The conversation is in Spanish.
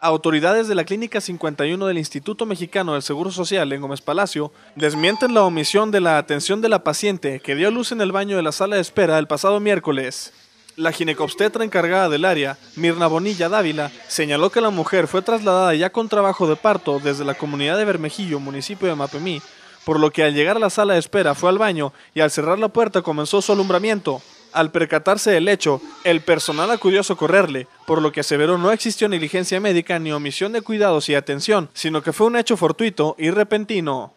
Autoridades de la Clínica 51 del Instituto Mexicano del Seguro Social en Gómez Palacio desmienten la omisión de la atención de la paciente que dio luz en el baño de la sala de espera el pasado miércoles. La ginecobstetra encargada del área, Mirna Bonilla Dávila, señaló que la mujer fue trasladada ya con trabajo de parto desde la comunidad de Bermejillo, municipio de Mapemí, por lo que al llegar a la sala de espera fue al baño y al cerrar la puerta comenzó su alumbramiento, al percatarse del hecho, el personal acudió a socorrerle, por lo que aseveró no existió negligencia médica ni omisión de cuidados y atención, sino que fue un hecho fortuito y repentino.